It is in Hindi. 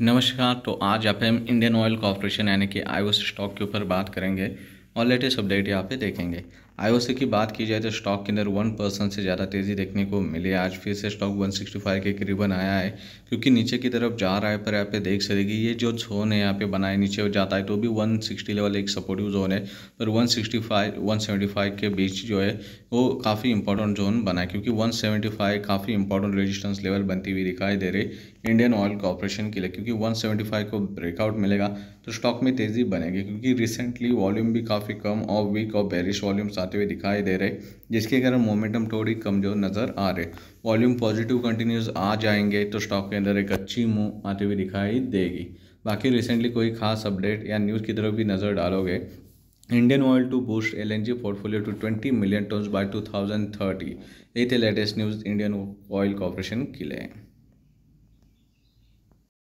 नमस्कार तो आज आप हम इंडियन ऑयल कॉरपोरेशन यानी कि आई स्टॉक के ऊपर बात करेंगे और लेटेस्ट अपडेट यहाँ पे देखेंगे आई की बात की जाए तो स्टॉक के अंदर वन परसेंट से ज़्यादा तेज़ी देखने को मिले आज फिर से स्टॉक 165 के करीबन आया है क्योंकि नीचे की तरफ जा रहा है पर यहाँ पे देख सकेगी ये जो जोन है यहाँ पे बनाए नीचे जाता है तो भी 160 लेवल एक सपोर्टिव जोन है पर 165 175 के बीच जो है वो काफ़ी इंपॉर्टेंट जोन बना है क्योंकि वन काफ़ी इंपॉर्टेंट रजिस्टेंस लेवल बनती हुई दिखाई दे रही इंडियन ऑयल कॉरपोरेशन के लिए क्योंकि वन को ब्रेकआउट मिलेगा तो स्टॉक में तेज़ी बनेगी क्योंकि रिसेंटली वॉल्यूम भी काफ़ी कम और वीक और बेरिश वॉल्यूम्स आते आते हुए दिखाई दे रहे जिसके कारण मोमेंटम थोड़ी कमज़ोर नज़र आ रहे वॉल्यूम पॉजिटिव कंटिन्यूस आ जाएंगे तो स्टॉक के अंदर एक अच्छी मूव आती हुई दिखाई देगी बाकी रिसेंटली कोई खास अपडेट या न्यूज़ की तरफ भी नज़र डालोगे Indian oil to boost L N G portfolio to twenty million ton million two thousand thirty ये थे latest news Indian oil corporation के लिए